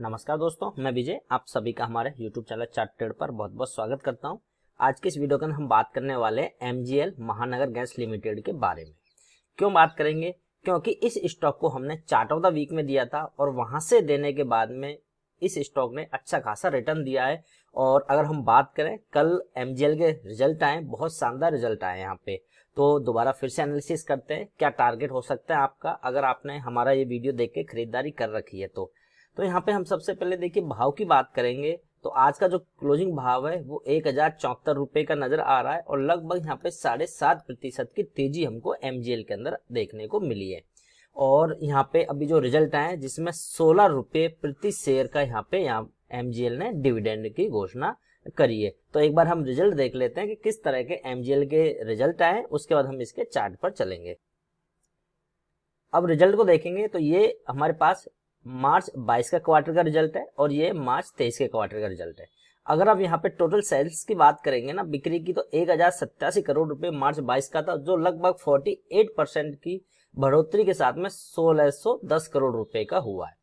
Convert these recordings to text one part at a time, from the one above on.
नमस्कार दोस्तों मैं विजय आप सभी का हमारे YouTube चैनल चार्टेड पर बहुत बहुत स्वागत करता हूं आज के इस वीडियो के अंदर हम बात करने वाले एम महानगर गैस लिमिटेड के बारे में क्यों बात करेंगे क्योंकि इस स्टॉक को हमने चार्ट ऑफ द वीक में दिया था और वहां से देने के बाद में इस स्टॉक ने अच्छा खासा रिटर्न दिया है और अगर हम बात करें कल एम के रिजल्ट आए बहुत शानदार रिजल्ट आए यहाँ पे तो दोबारा फिर से एनालिसिस करते हैं क्या टारगेट हो सकता है आपका अगर आपने हमारा ये वीडियो देख के खरीदारी कर रखी है तो तो यहाँ पे हम सबसे पहले देखिए भाव की बात करेंगे तो आज का जो क्लोजिंग भाव है वो एक हजार चौहत्तर रुपए का नजर आ रहा है और लगभग यहाँ पे साढ़े सात प्रतिशत की तेजी हमको एम के अंदर देखने को मिली है और यहाँ पे अभी जो रिजल्ट आए जिसमें सोलह रुपये प्रति शेयर का यहाँ पे यहाँ एम ने डिविडेंड की घोषणा करी है तो एक बार हम रिजल्ट देख लेते हैं कि किस तरह के एमजीएल के रिजल्ट आए उसके बाद हम इसके चार्ट पर चलेंगे अब रिजल्ट को देखेंगे तो ये हमारे पास मार्च 22 का क्वार्टर का रिजल्ट है और ये मार्च 23 के क्वार्टर का रिजल्ट है अगर आप यहाँ पे टोटल सेल्स की बात करेंगे ना बिक्री की तो एक हजार सत्तासी करोड़ रुपए मार्च 22 का था जो लगभग 48 परसेंट की बढ़ोतरी के साथ में सोलह दस करोड़ रुपए का हुआ है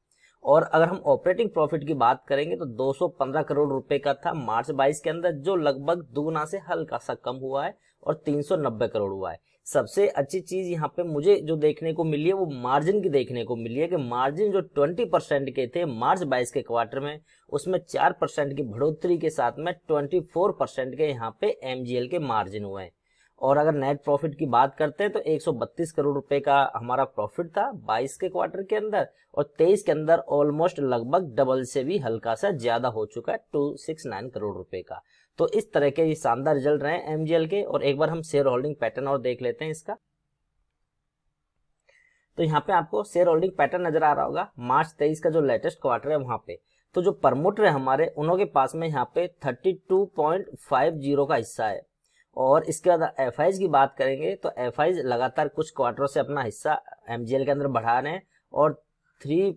और अगर हम ऑपरेटिंग प्रॉफिट की बात करेंगे तो 215 करोड़ रुपए का था मार्च 22 के अंदर जो लगभग दुगना से हल्का सा कम हुआ है और 390 करोड़ हुआ है सबसे अच्छी चीज यहाँ पे मुझे जो देखने को मिली है वो मार्जिन की देखने को मिली है कि मार्जिन जो 20 परसेंट के थे मार्च 22 के क्वार्टर में उसमें 4 परसेंट की बढ़ोतरी के साथ में 24 परसेंट के यहाँ पे एमजीएल के मार्जिन हुए हैं और अगर नेट प्रॉफिट की बात करते हैं तो 132 करोड़ रुपए का हमारा प्रॉफिट था 22 के क्वार्टर के अंदर और 23 के अंदर ऑलमोस्ट लगभग डबल से भी हल्का सा ज्यादा हो चुका है 269 करोड़ रुपए का तो इस तरह के ये शानदार रिजल्ट रहे हैं एमजीएल के और एक बार हम शेयर होल्डिंग पैटर्न और देख लेते हैं इसका तो यहाँ पे आपको शेयर होल्डिंग पैटर्न नजर आ रहा होगा मार्च तेईस का जो लेटेस्ट क्वार्टर है वहां पे तो जो प्रमोटर है हमारे उन्होंने के पास में यहाँ पे 32.50 का हिस्सा है और इसके बाद एफ की बात करेंगे तो एफ लगातार कुछ क्वार्टरों से अपना हिस्सा एम के अंदर बढ़ा रहे हैं और three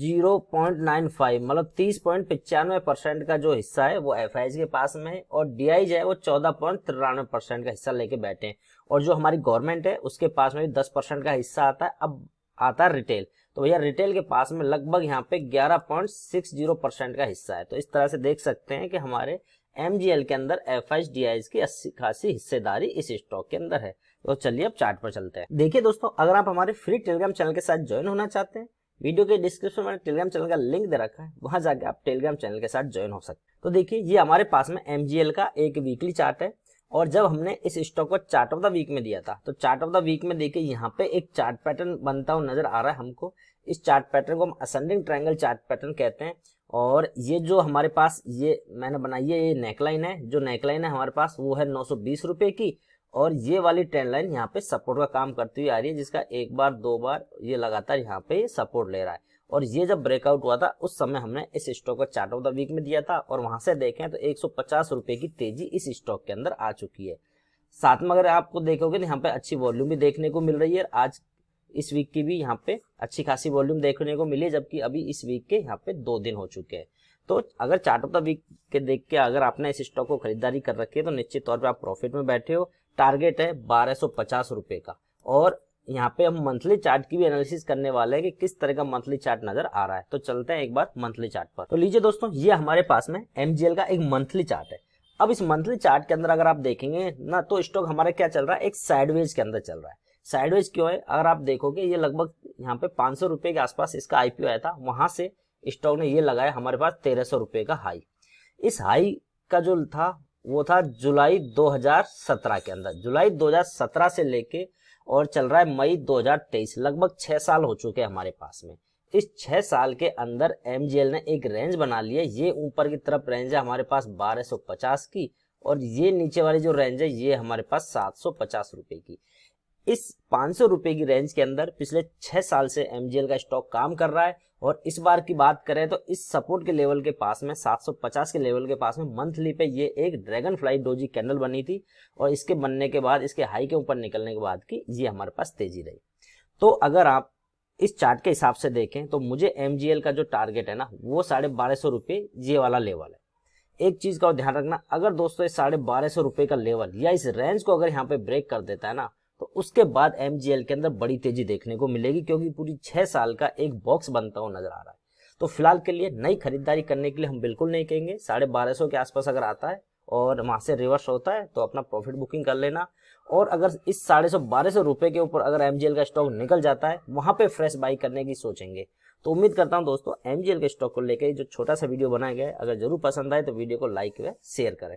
zero point nine five मतलब तीस पॉइंट पचानवे परसेंट का जो हिस्सा है वो एफ के पास में और डी है वो चौदह पॉइंट तिरानवे परसेंट का हिस्सा लेके बैठे हैं और जो हमारी गवर्नमेंट है उसके पास में भी दस परसेंट का हिस्सा आता है अब आता है रिटेल तो भैया रिटेल के पास में लगभग यहाँ पे ग्यारह पॉइंट सिक्स जीरो परसेंट का हिस्सा है तो इस तरह से देख सकते हैं कि हमारे एमजीएल के अंदर एफ एच डी आईज की अस्सी खासी हिस्सेदारी इस स्टॉक के अंदर है तो चलिए अब चार्ट पर चलते हैं देखिए दोस्तों अगर आप हमारे फ्री टेलीग्राम चैनल के साथ ज्वाइन होना चाहते हैं वीडियो के डिस्क्रिप्शन में टेलीग्राम चैनल का लिंक दे रखा है वहां जाके आप टेलीग्राम चैनल के साथ ज्वाइन हो सकते हैं तो देखिए ये हमारे पास में एमजीएल का एक वीकली चार्ट है और जब हमने इस स्टॉक को चार्ट ऑफ द वीक में दिया था तो चार्ट ऑफ द वीक में देखिए यहाँ पे एक चार्ट पैटर्न बनता हुआ नजर आ रहा है हमको इस चार्ट पैटर्न को हम असेंडिंग ट्रायंगल चार्ट पैटर्न कहते हैं और ये जो हमारे पास ये मैंने बनाई है ये नेकलाइन है जो नेकलाइन है हमारे पास वो है नौ सौ की और ये वाली ट्रेंड लाइन यहाँ पे सपोर्ट का काम करती हुई आ रही है जिसका एक बार दो बार ये लगातार यहाँ पे सपोर्ट ले रहा है और ये जब ब्रेकआउट हुआ था उस समय हमने इस स्टॉक को चार्ट ऑफ द वीक में दिया था और वहां से देखें तो एक रुपए की तेजी इस स्टॉक के अंदर आ चुकी है साथ में अगर आपको देखोगे तो यहाँ पे अच्छी वॉल्यूम भी देखने को मिल रही है आज इस वीक की भी यहाँ पे अच्छी खासी वॉल्यूम देखने को मिली जबकि अभी इस वीक के यहाँ पे दो दिन हो चुके हैं तो अगर चार्ट ऑफ द वीक के देख के अगर आपने इस स्टॉक को खरीदारी कर रखी है तो निश्चित तौर पर आप प्रॉफिट में बैठे हो टारगेट है बारह सौ पचास का और यहाँ पे हम मंथली चार्ट की भी एनालिसिस करने वाले हैं कि किस तरह का मंथली चार्ट नजर आ रहा है तो चलते हैं एक बार मंथली चार्ट पर तो लीजिए दोस्तों ये हमारे पास में एमजीएल का एक मंथली चार्ट है अब इस मंथली चार्ट के अंदर अगर आप देखेंगे ना तो स्टॉक हमारा क्या चल रहा है एक साइडवेज के अंदर चल रहा है साइडवेज क्यों है अगर आप देखोगे ये लगभग यहाँ पे पाँच सौ रुपए के आसपास इसका आईपीओ आया था वहां से स्टॉक ने ये लगाया हमारे पास तेरह सौ का हाई इस हाई का जो था वो था जुलाई 2017 के अंदर जुलाई 2017 से लेके और चल रहा है मई 2023 लगभग छः साल हो चुके हैं हमारे पास में इस छः साल के अंदर एम ने एक रेंज बना लिया ये ऊपर की तरफ रेंज है हमारे पास पचास की और ये नीचे वाली जो रेंज है ये हमारे पास पचास रुपए की इस पाँच सौ रुपये की रेंज के अंदर पिछले छह साल से एम का स्टॉक काम कर रहा है और इस बार की बात करें तो इस सपोर्ट के लेवल के पास में 750 के लेवल के पास में मंथली पे ये एक ड्रैगन फ्लाई डोजी कैंडल बनी थी और इसके बनने के बाद इसके हाई के ऊपर निकलने के बाद की ये हमारे पास तेजी रही तो अगर आप इस चार्ट के हिसाब से देखें तो मुझे एम का जो टारगेट है ना वो साढ़े बारह सौ रुपये ये वाला लेवल है एक चीज़ का ध्यान रखना अगर दोस्तों साढ़े बारह सौ रुपये का लेवल या इस रेंज को अगर यहाँ पे ब्रेक कर देता है ना उसके बाद एम के अंदर बड़ी तेजी देखने को मिलेगी क्योंकि पूरी छह साल का एक बॉक्स बनता हुआ नजर आ रहा है तो फिलहाल के लिए नई खरीदारी करने के लिए हम बिल्कुल नहीं कहेंगे साढ़े बारह सौ के आसपास अगर आता है और वहां से रिवर्स होता है तो अपना प्रॉफिट बुकिंग कर लेना और अगर इस साढ़े सौ बारह सौ रुपए के ऊपर अगर एम का स्टॉक निकल जाता है वहां पे फ्रेश बाई करने की सोचेंगे तो उम्मीद करता हूँ दोस्तों एम के स्टॉक को लेकर जो छोटा सा वीडियो बनाया गया है अगर जरूर पसंद आए तो वीडियो को लाइक व शेयर करें